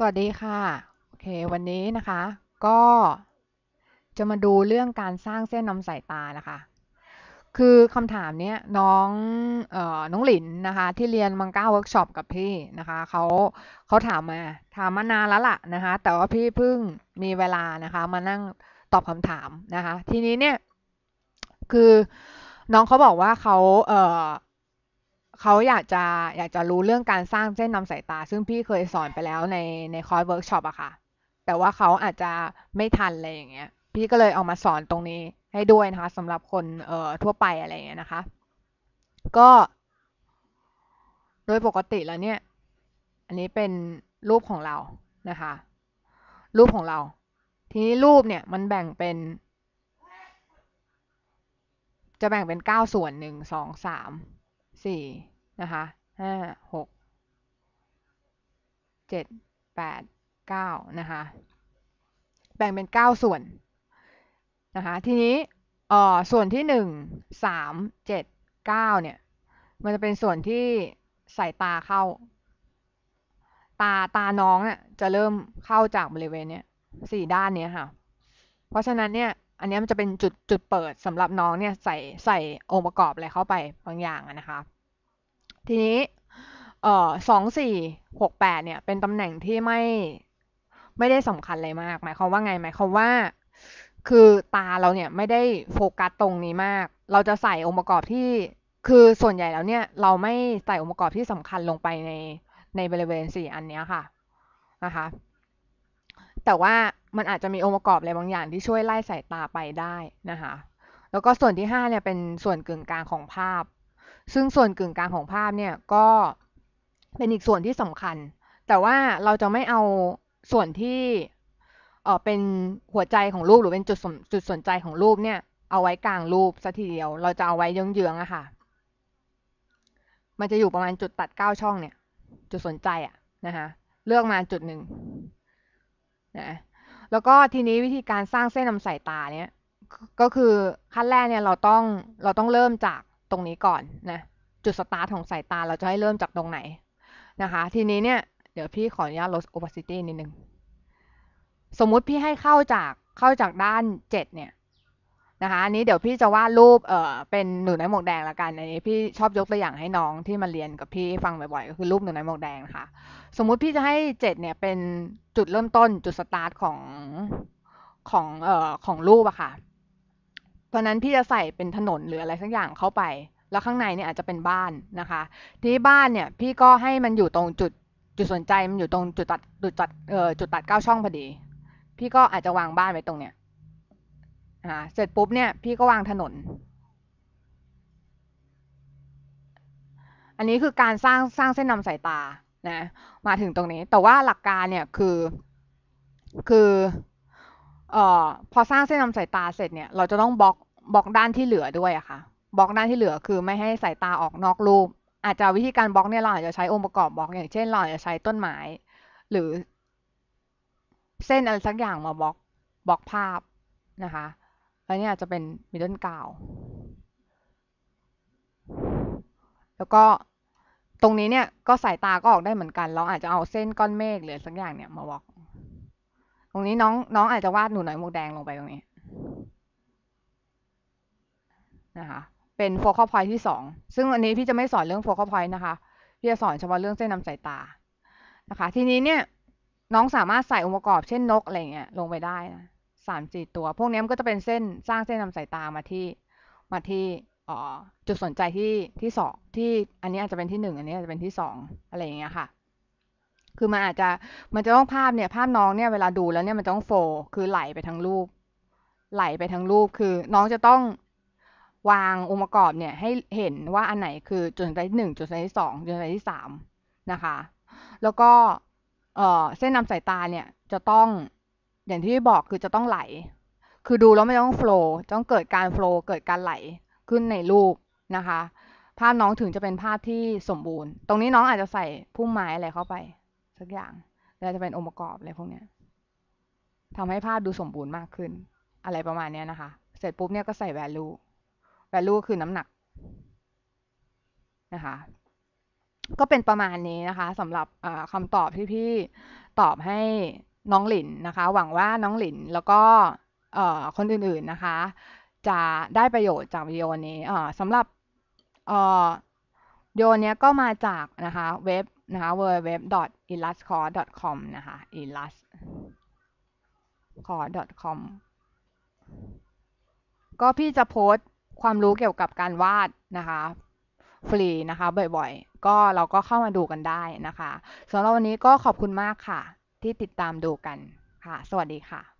สวัสดีค่ะโอเค วันนี้นะคะ ก็ จะมาดูเรื่องการสร้างเส้นนำสายตานะคะ คือคำถามเนี้ยน้องเอ่อน้องหลินนะคะ ที่เรียนมังก้าเวิร์กช็อปกับพี่นะคะ เขาเขาถามมา ถามมานานแล้วล่ะนะคะแต่ว่าพี่เพิ่งมีเวลานะคะ มานั่งตอบคำถามนะคะ ทีนี้เนี่ย คือน้องเขาบอกว่าเขาเอ่อเขาอยากจะอยากจะรู้เรื่องการสร้างเส้นนำสายตา ซึ่งพี่เคยสอนไปแล้วในในคอร์สเวิร์กช็อปอะค่ะ แต่ว่าเขาอาจจะไม่ทันอะไรอย่างเงี้ยพี่ก็เลยเอามาสอนตรงนี้ให้ด้วยนะคะสำหรับคนเอ่อทั่วไปอะไรอย่างเงี้ยนะคะ ก็ โดยปกติแล้วเนี่ย อันนี้เป็นรูปของเรานะคะ รูปของเรา ทีนี้รูปเนี่ยมันแบ่งเป็น จะแบ่งเป็นเก้าส่วนหนึ่งสองสามสี่นะคะห้าหกเจ็ดแปดเก้านะคะ แบ่งเป็นเก้าส่วนนะคะ ทีนี้ออส่วนที่หนึ่งสามเจ็ดเก้าเนี่ย มันจะเป็นส่วนที่ใส่ตาเข้า ตาตาน้องเนี่ยจะเริ่มเข้าจากบริเวณเนี้ยสี่ด้านเนี้ยค่ะ เพราะฉะนั้นเนี่ยอันนี้มันจะเป็นจุด จุดเปิดสำหรับน้องเนี่ยใส่ใส่องค์ประกอบอะไรเข้าไปบางอย่างนะคะทีนี้เอ่อสองสี่หกแปดเนี่ยเป็นตำแหน่งที่ไม่ไม่ได้สำคัญเลยมาก หมายความว่าไงหมายความว่าคือตาเราเนี่ย ไม่ได้โฟกัสตรงนี้มาก เราจะใส่องค์ประกอบที่คือส่วนใหญ่แล้วเนี่ยเราไม่ใส่องค์ประกอบที่สำคัญลงไปในในบริเวณสี่อันนี้ค่ะนะคะแต่ว่ามันอาจจะมีองค์ประกอบอะไรบางอย่างที่ช่วยไล่สายตาไปได้นะคะ แล้วก็ส่วนที่5เนี่ย เป็นส่วนกึ่งกลางของภาพ ซึ่งส่วนกึ่งกลางของภาพเนี่ยก็เป็นอีกส่วนที่สำคัญ แต่ว่าเราจะไม่เอาส่วนที่ เออเป็นหัวใจของรูปหรือเป็นจุดจุดสนใจของรูปเนี่ย เอาไว้กลางรูปสัทีเดียวเราจะเอาไว้เยื้องๆอะค่ะ มันจะอยู่ประมาณจุดตัดเก้าช่องเนี่ย จุดสนใจอะนะคะเลือกมาจุดหนึ่งนะแล้วก็ทีนี้วิธีการสร้างเส้นนำสายตาเนี่ยก็คือขั้นแรกเนี่ยเราต้องเราต้องเริ่มจากตรงนี้ก่อนนะจุดสตาร์ทของสายตาเราจะให้เริ่มจากตรงไหนนะคะ ทีนี้เนี่ยเดี๋ยวพี่ขออนุญาตลด opacity นิดนึง สมมุติพี่ให้เข้าจากเข้าจากด้าน7เนี่ยนะคะอันนี้เดี๋ยวพี่จะวาดรูปเอ่อเป็นหนูน้อยหมวกแดงละกันอันนี้พี่ชอบยกตัวอย่างให้น้องที่มาเรียนกับพี่ฟังบ่อยๆก็คือรูปหนูน้อยหมวกแดงนะคะสมมุติพี่จะให้เจ็ดเนี่ยเป็นจุดเริ่มต้นจุดสตาร์ทของของเอ่อของรูปอะค่ะเพราะนั้นพี่จะใส่เป็นถนนหรืออะไรสักอย่างเข้าไป แล้วข้างในเนี่ยอาจจะเป็นบ้านนะคะ ที่บ้านเนี่ยพี่ก็ให้มันอยู่ตรงจุดจุดสนใจมันอยู่ตรงจุดตัดจุดตัดเอ่อจุดตัดเก้าช่องพอดี พี่ก็อาจจะวางบ้านไว้ตรงเนี้ยเสร็จปุ๊บเนี่ย พี่ก็วางถนน อันนี้คือการสร้างสร้างเส้นนำสายตา นะ มาถึงตรงนี้ แต่ว่าหลักการเนี่ยคือคือ เอ่อพอสร้างเส้นนำสายตาเสร็จเนี่ย เราจะต้องบล็อกบล็อกด้านที่เหลือด้วยอะค่ะบล็อกด้านที่เหลือคือไม่ให้สายตาออกนอกรูป อาจจะวิธีการบล็อกเนี่ยเราอาจจะใช้องค์ประกอบบล็อก อย่างเช่นเราอาจจะใช้ต้นไม้หรือ เส้นอะไรสักอย่างมาบล็อกบล็อกภาพนะคะแล้วเนี่ยจะเป็นมิดเดิลก o u แล้วก็ตรงนี้เนี่ยก็สายตาก็ออกได้เหมือนกันเราอาจจะเอาเส้นก้อนเมฆหรือสักอย่างเนี่ยมาวอก ตรงนี้น้องน้องอาจจะวาดหนูหน่อยมุกแดงลงไปตรงนี้นะคะ เป็นโฟกัสพอยที่สอง ซึ่งอันนี้พี่จะไม่สอนเรื่องโฟกัสพอยนะคะ พี่จะสอนเฉพาะเรื่องเส้นนำสายตา นะคะทีนี้เนี่ยน้องสามารถใส่องค์ประกอบเช่นนกอะไรเงี้ย ลงไปได้นะสามสี่ตัวพวกนี้มันก็จะเป็นเส้นสร้างเส้นนำสายตามาที่มาที่จุดสนใจที่ที่สองที่อันนี้อาจจะเป็นที่หนึ่งอันนี้อาจจะเป็นที่สองอะไรอย่างเงี้ยค่ะ คือมันอาจจะมันจะต้องภาพเนี่ยภาพน้องเนี่ยเวลาดูแล้วเนี่ยมันต้องโฟคือไหลไปทั้งรูปไหลไปทั้งรูปคือ น้องจะต้องวางองค์ประกอบเนี่ยให้เห็นว่าอันไหนคือจุดสนใจที่หนึ่งจุดสนใจที่สองจุดสนใจที่สามนะคะ แล้วก็เส้นนำสายตาเนี่ยจะต้องอย่างที่บอกคือจะต้องไหล คือดูแล้วไม่ต้องโฟล์ต้องเกิดการโฟล์เกิดการไหลขึ้นในรูปนะคะ ภาพน้องถึงจะเป็นภาพที่สมบูรณ์ ตรงนี้น้องอาจจะใส่พุ่มไม้อะไรเข้าไปสักอย่างแล้วจะเป็นองค์ประกอบอะไรพวกนี้ทำให้ภาพดูสมบูรณ์มากขึ้นอะไรประมาณนี้นะคะ เสร็จปุ๊บเนี่ยก็ใส่แวลูแวลูก็คือน้ำหนักนะคะ ก็เป็นประมาณนี้นะคะสำหรับคำตอบที่พี่ตอบให้น้องหลินนะคะหวังว่าน้องหลินแล้วก็คนอื่น ๆนะคะ จะได้ประโยชน์จากวิดีโอนี้สำหรับวิดีโอนี้ก็มาจากนะคะ เว็บนะคะ www.illuscore.com นะคะ illuscore.com ก็พี่จะโพสต์ความรู้เกี่ยวกับการวาดนะคะ ฟรีนะคะบ่อยๆ ก็เราก็เข้ามาดูกันได้นะคะสำหรับวันนี้ก็ขอบคุณมากค่ะที่ติดตามดูกันค่ะ สวัสดีค่ะ